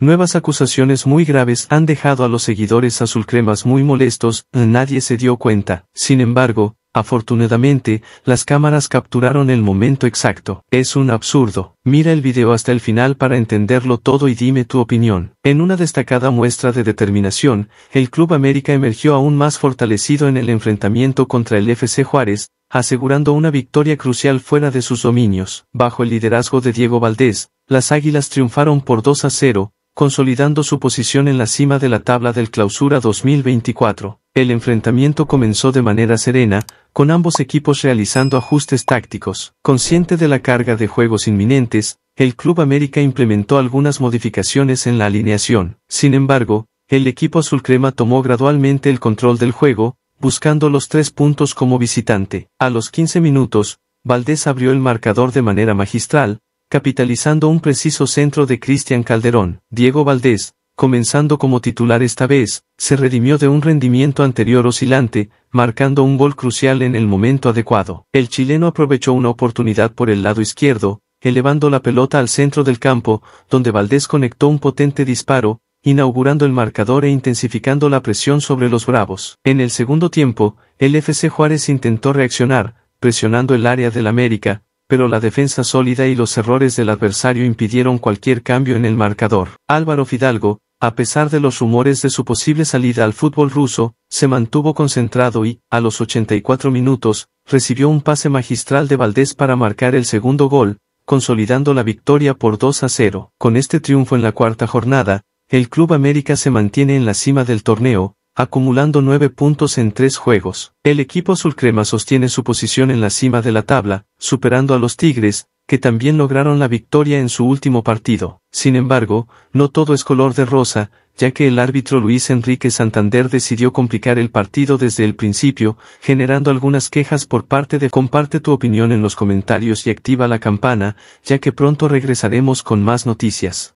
Nuevas acusaciones muy graves han dejado a los seguidores azulcremas muy molestos, nadie se dio cuenta. Sin embargo, afortunadamente, las cámaras capturaron el momento exacto. Es un absurdo. Mira el video hasta el final para entenderlo todo y dime tu opinión. En una destacada muestra de determinación, el Club América emergió aún más fortalecido en el enfrentamiento contra el FC Juárez, asegurando una victoria crucial fuera de sus dominios. Bajo el liderazgo de Diego Valdés, las Águilas triunfaron por 2 a 0, consolidando su posición en la cima de la tabla del Clausura 2024. El enfrentamiento comenzó de manera serena, con ambos equipos realizando ajustes tácticos. Consciente de la carga de juegos inminentes, el Club América implementó algunas modificaciones en la alineación. Sin embargo, el equipo azulcrema tomó gradualmente el control del juego, buscando los tres puntos como visitante. A los 15 minutos, Valdés abrió el marcador de manera magistral, capitalizando un preciso centro de Cristian Calderón, Diego Valdés, comenzando como titular esta vez, se redimió de un rendimiento anterior oscilante, marcando un gol crucial en el momento adecuado. El chileno aprovechó una oportunidad por el lado izquierdo, elevando la pelota al centro del campo, donde Valdés conectó un potente disparo, inaugurando el marcador e intensificando la presión sobre los Bravos. En el segundo tiempo, el FC Juárez intentó reaccionar, presionando el área del América, pero la defensa sólida y los errores del adversario impidieron cualquier cambio en el marcador. Álvaro Fidalgo, a pesar de los rumores de su posible salida al fútbol ruso, se mantuvo concentrado y, a los 84 minutos, recibió un pase magistral de Valdés para marcar el segundo gol, consolidando la victoria por 2 a 0. Con este triunfo en la cuarta jornada, el Club América se mantiene en la cima del torneo, acumulando nueve puntos en tres juegos. El equipo azulcrema sostiene su posición en la cima de la tabla, superando a los Tigres, que también lograron la victoria en su último partido. Sin embargo, no todo es color de rosa, ya que el árbitro Luis Enrique Santander decidió complicar el partido desde el principio, generando algunas quejas por parte de comparte tu opinión en los comentarios y activa la campana, ya que pronto regresaremos con más noticias.